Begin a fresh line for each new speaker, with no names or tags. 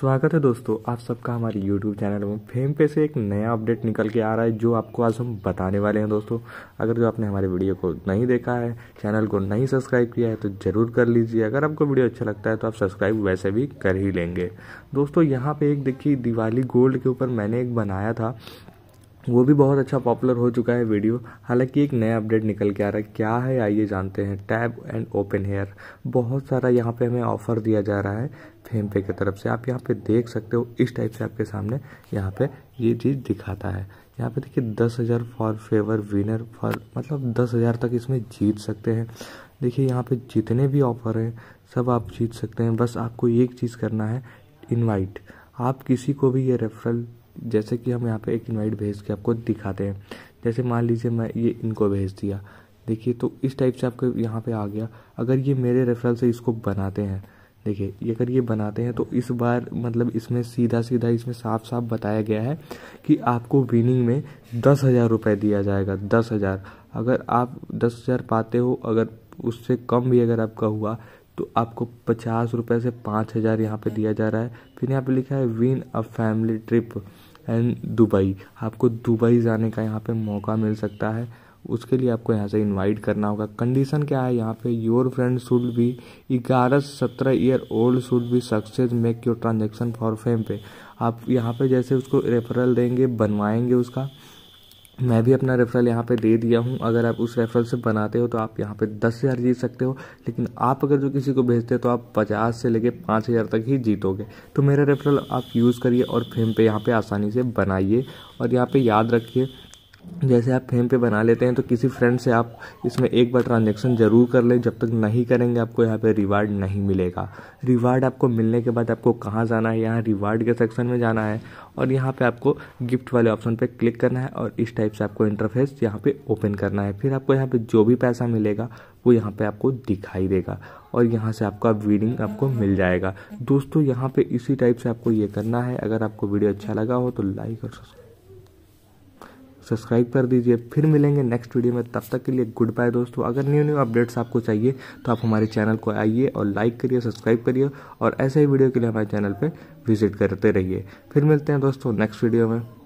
स्वागत है दोस्तों आप सबका हमारे YouTube चैनल में फेम पे से एक नया अपडेट निकल के आ रहा है जो आपको आज हम बताने वाले हैं दोस्तों अगर जो आपने हमारे वीडियो को नहीं देखा है चैनल को नहीं सब्सक्राइब किया है तो ज़रूर कर लीजिए अगर आपको वीडियो अच्छा लगता है तो आप सब्सक्राइब वैसे भी कर ही लेंगे दोस्तों यहाँ पे एक देखिए दिवाली गोल्ड के ऊपर मैंने एक बनाया था वो भी बहुत अच्छा पॉपुलर हो चुका है वीडियो हालांकि एक नया अपडेट निकल के आ रहा है क्या है आइए जानते हैं टैब एंड ओपन हेयर बहुत सारा यहाँ पे हमें ऑफर दिया जा रहा है फेम पे की तरफ से आप यहाँ पे देख सकते हो इस टाइप से आपके सामने यहाँ पे ये चीज़ दिखाता है यहाँ पे देखिए दस हज़ार फॉर फेवर विनर फॉर मतलब दस हज़ार तक इसमें जीत सकते हैं देखिए यहाँ पे जितने भी ऑफर हैं सब आप जीत सकते हैं बस आपको एक चीज़ करना है इन्वाइट आप किसी को भी ये रेफरल जैसे कि हम यहाँ पे एक इनवाइट भेज के आपको दिखाते हैं जैसे मान लीजिए मैं ये इनको भेज दिया देखिए तो इस टाइप से आपको यहाँ पे आ गया अगर ये मेरे रेफरल से इसको बनाते हैं देखिए ये अगर ये बनाते हैं तो इस बार मतलब इसमें सीधा सीधा इसमें साफ साफ बताया गया है कि आपको विनिंग में दस हज़ार रुपये दिया जाएगा दस हज़ार अगर आप दस हज़ार पाते हो अगर उससे कम भी अगर आपका हुआ तो आपको पचास रुपये से पाँच हज़ार यहाँ पर दिया जा रहा है फिर यहाँ पर लिखा है win a family trip and Dubai आपको दुबई जाने का यहाँ पर मौका मिल सकता है उसके लिए आपको यहाँ से इनवाइट करना होगा कंडीशन क्या है यहाँ पे योर फ्रेंड शुड भी ग्यारह सत्रह ईयर ओल्ड शुड भी success make your transaction for fame पे आप यहाँ पे जैसे उसको रेफरल देंगे बनवाएंगे उसका मैं भी अपना रेफरल यहाँ पे दे दिया हूँ अगर आप उस रेफरल से बनाते हो तो आप यहाँ पे दस हज़ार जीत सकते हो लेकिन आप अगर जो किसी को भेजते हो तो आप पचास से लेके पाँच हज़ार तक ही जीतोगे तो मेरा रेफरल आप यूज़ करिए और फेम पे यहाँ पे आसानी से बनाइए और यहाँ पे याद रखिए जैसे आप फेम पे बना लेते हैं तो किसी फ्रेंड से आप इसमें एक बार ट्रांजैक्शन ज़रूर कर लें जब तक नहीं करेंगे आपको यहाँ पे रिवार्ड नहीं मिलेगा रिवार्ड आपको मिलने के बाद आपको कहाँ जाना है यहाँ रिवार्ड के सेक्शन में जाना है और यहाँ पे आपको गिफ्ट वाले ऑप्शन पे क्लिक करना है और इस टाइप से आपको इंटरफेस यहाँ पे ओपन करना है फिर आपको यहाँ पर जो भी पैसा मिलेगा वो यहाँ पे आपको दिखाई देगा और यहाँ से आपका वीडिंग आपको मिल जाएगा दोस्तों यहाँ पे इसी टाइप से आपको ये करना है अगर आपको वीडियो अच्छा लगा हो तो लाइक और सब्सक्राइब सब्सक्राइब कर दीजिए फिर मिलेंगे नेक्स्ट वीडियो में तब तक के लिए गुड बाय दोस्तों अगर न्यू न्यू अपडेट्स आपको चाहिए तो आप हमारे चैनल को आइए और लाइक करिए सब्सक्राइब करिए और ऐसे ही वीडियो के लिए हमारे चैनल पर विजिट करते रहिए फिर मिलते हैं दोस्तों नेक्स्ट वीडियो में